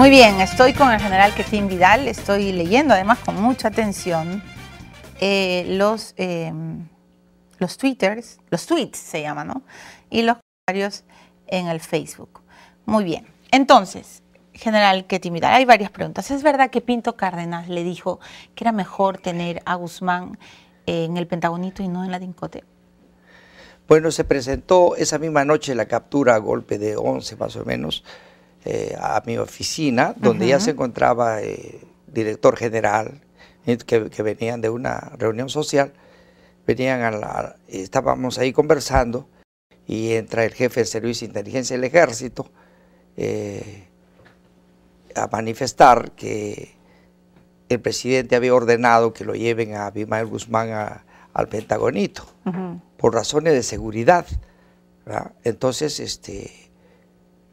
Muy bien, estoy con el general Ketín Vidal, estoy leyendo además con mucha atención eh, los, em, los twitters, los tweets se llaman, ¿no? Y los comentarios en el Facebook. Muy bien, entonces, general Ketín Vidal, hay varias preguntas. ¿Es verdad que Pinto Cárdenas le dijo que era mejor tener a Guzmán en el Pentagonito y no en la Dincote? Bueno, se presentó esa misma noche la captura a golpe de 11 más o menos eh, a mi oficina, donde ya se encontraba el eh, director general, eh, que, venían de una reunión social, venían a la, estábamos ahí conversando y entra el jefe del Servicio de Inteligencia del Ejército a manifestar que el presidente había ordenado que lo lleven a Abimael Guzmán al Pentagonito por razones de seguridad. Entonces, este,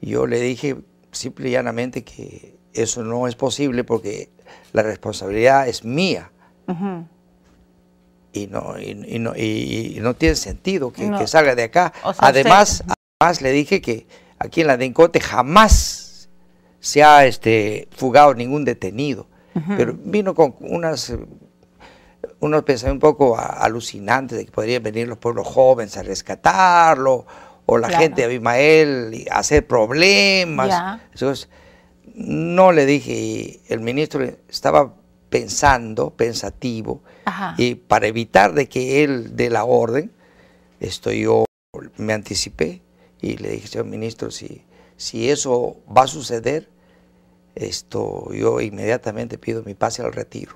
yo le dije simple y llanamente que eso no es posible porque la responsabilidad es mía. Y no, no, tiene sentido que, salga de acá. además, además, le dije que aquí en la Dencote jamás se ha este, fugado ningún detenido. Pero vino con unas unos pensamientos un poco alucinantes de que podrían venir los pueblos jóvenes a rescatarlo o la gente de Abimael hacer problemas. no le dije, el ministro estaba pensando, pensativo, y para evitar de que él dé la orden, estoy yo me anticipé y le dije, señor ministro, si, si eso va a suceder, esto yo inmediatamente pido mi pase al retiro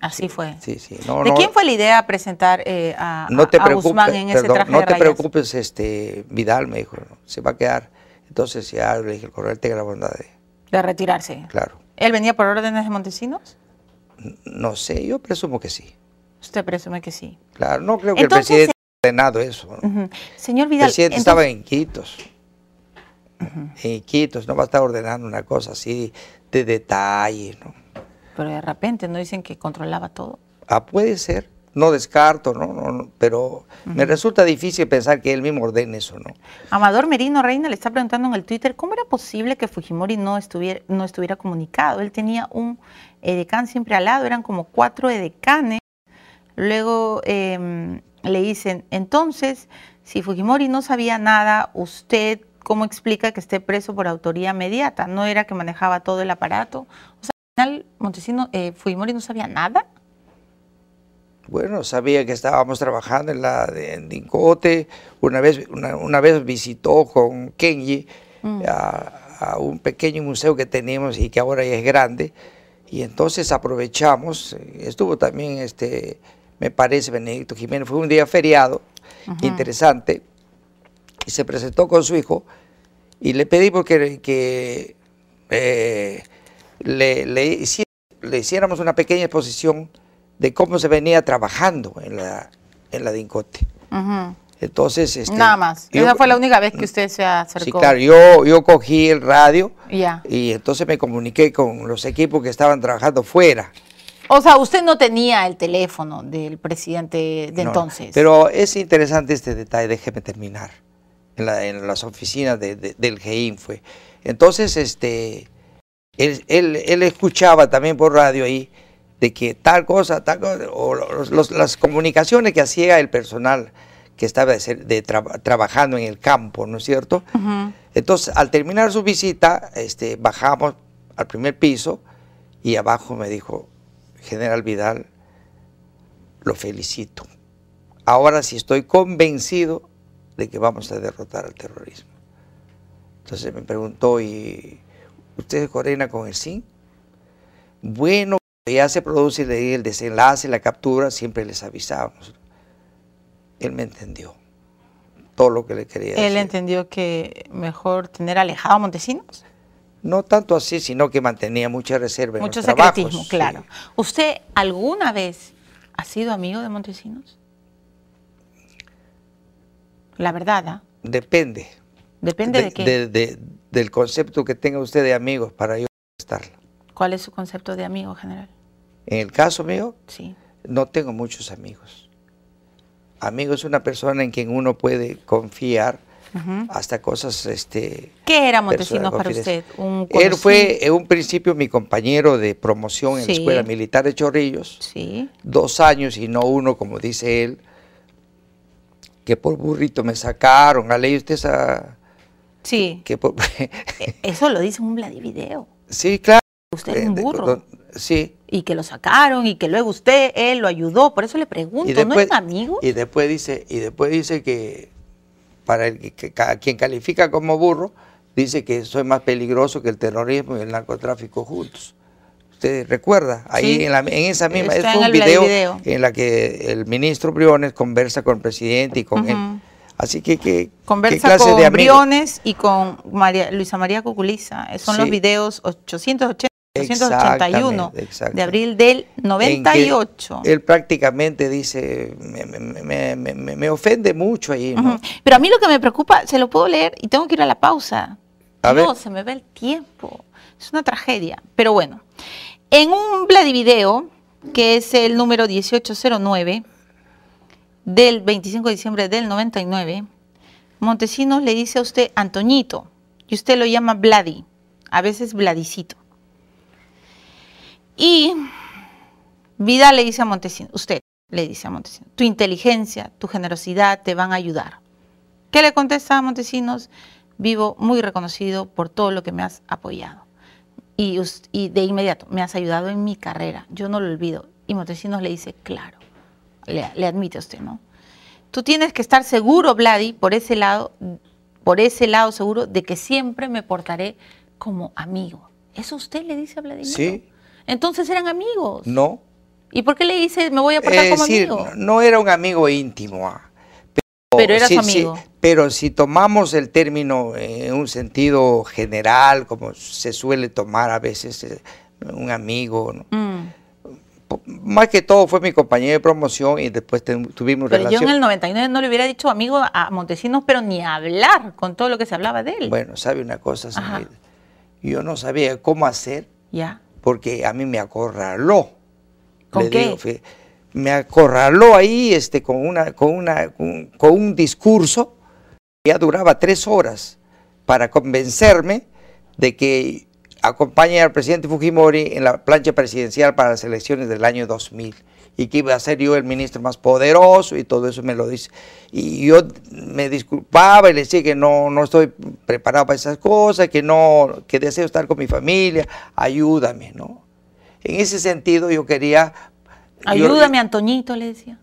así fue. ¿De quién fue la idea presentar eh, a, no te en ese traje No te preocupes, este, Vidal me dijo, se va a quedar. Entonces ya le dije, coronel tenga la bondad de... De retirarse. Claro. ¿Él venía por órdenes de Montesinos? No sé, yo presumo que sí. Usted presume que sí. Claro, no creo que el presidente haya ordenado eso. Señor Vidal... El presidente estaba en Quitos. En Quitos, no va a estar ordenando una cosa así de detalle, ¿no? Pero de repente no dicen que controlaba todo. Ah, puede ser. No descarto, no, pero me resulta difícil pensar que él mismo ordene eso, ¿no? Amador Merino Reina le está preguntando en el Twitter cómo era posible que Fujimori no estuviera, no estuviera comunicado. Él tenía un edecán eh, siempre al lado, eran como cuatro edecanes. Luego em, le dicen, entonces, si Fujimori no sabía nada, usted, ¿cómo explica que esté preso por autoría mediata? ¿No era que manejaba todo el aparato? final Montesino, eh, y no sabía nada? Bueno, sabía que estábamos trabajando en la de, en Una vez, una, vez visitó con Kenji mm. a, un pequeño museo que teníamos y que ahora ya es grande. Y entonces aprovechamos, eh, estuvo también, este, me parece, Benedicto Jiménez, fue un día feriado, interesante, y se presentó con su hijo y le pedimos que, que eh, le, le, le, hiciéramos una pequeña exposición de cómo se venía trabajando en la, en la DINCOTE. Entonces, este, nada más. y Esa fue la única vez que usted se acercó. Sí, claro, yo, yo cogí el radio ya y entonces me comuniqué con los equipos que estaban trabajando fuera. O sea, usted no tenía el teléfono del presidente de entonces. Pero es interesante este detalle, déjeme terminar. En, las oficinas del GEIN fue. Entonces, este, él, escuchaba también por radio ahí de que tal cosa, tal cosa, o las comunicaciones que hacía el personal que estaba de, trabajando en el campo, ¿no es cierto? Entonces, al terminar su visita, este, bajamos al primer piso y abajo me dijo, General Vidal, lo felicito. Ahora sí estoy convencido de que vamos a derrotar al terrorismo. Entonces me preguntó y usted se coordina con el SIN. Bueno, ya se produce el desenlace, la captura, siempre les avisábamos. Él me entendió todo lo que le quería ¿Él decir. ¿Él entendió que mejor tener alejado a Montesinos? No tanto así, sino que mantenía mucha reserva Mucho en los secretismo, claro. ¿Usted alguna vez ha sido amigo de Montesinos? La verdad, ¿ah? Depende. ¿Depende de, qué? de, del concepto que tenga usted de amigos para yo estarlo. ¿Cuál es su concepto de amigo, general? En el caso mío, sí. no tengo muchos amigos. Amigo es una persona en quien uno puede confiar hasta cosas... Este, ¿Qué era Montesinos para usted? Él fue en un principio mi compañero de promoción en la Escuela Militar de Chorrillos. Sí. Dos años y no uno, como dice él, que por burrito me sacaron. A ley usted esa Sí. E-, eso lo dice un Vladivideo. Sí, claro. Usted es eh, un burro. sí. Y que lo sacaron y que luego usted, él lo ayudó. Por eso le pregunto, ¿no es amigo? Y después dice, y después dice que para el, que, quien califica como burro, dice que eso es más peligroso que el terrorismo y el narcotráfico juntos. Usted recuerda, ahí en, esa misma, es un video, en la que el ministro Briones conversa con el presidente y con él Así que, que Conversa con Briones y con María, Luisa María Cuculiza. Eh, son los videos 880. 881 de abril del 98. Él prácticamente dice, me, ofende mucho ahí. Pero a mí lo que me preocupa, se lo puedo leer y tengo que ir a la pausa. no, se me va el tiempo. Es una tragedia. Pero bueno, en un Vladivideo, que es el número 1809, del 25 de diciembre del 99, Montesinos le dice a usted Antoñito y usted lo llama Vladi, a veces Vladicito. Y Vidal le dice a Montesinos, usted le dice a Montesinos, tu inteligencia, tu generosidad te van a ayudar. ¿Qué le contesta a Montesinos? Vivo muy reconocido por todo lo que me has apoyado. Y, y de inmediato, me has ayudado en mi carrera, yo no lo olvido. Y Montesinos le dice, claro le, admite a usted, ¿no? Tú tienes que estar seguro, Vladi, por ese lado, por ese lado seguro, de que siempre me portaré como amigo. ¿Eso usted le dice a Vladimir? Sí. Entonces eran amigos. No. ¿Y por qué le dice me voy a portar como amigo? No era un amigo íntimo. Ah. Pero, pero era amigo. pero si tomamos el término en un sentido general, como se suele tomar a veces eh, un amigo, ¿no? Mm más que todo fue mi compañero de promoción y después tuvimos relación. Pero yo en el 99 no le hubiera dicho amigo a Montesinos, pero ni hablar con todo lo que se hablaba de él. Bueno, sabe una cosa, yo no sabía cómo hacer, ya. porque a mí me acorraló. ¿Con le qué? me acorraló ahí este, con, una, con, una, con, con un discurso que ya duraba tres horas para convencerme de que acompaña al presidente Fujimori en la plancha presidencial para las elecciones del año 2000 y que iba a ser yo el ministro más poderoso y todo eso me lo dice. Y yo me disculpaba y le decía que no, no estoy preparado para esas cosas, que no, que deseo estar con mi familia, ayúdame, ¿no? En ese sentido yo quería... Ayúdame, Antoñito, le decía.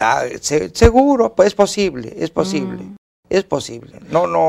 Ah, seguro, pues es posible, es posible, mm. es posible. No, no.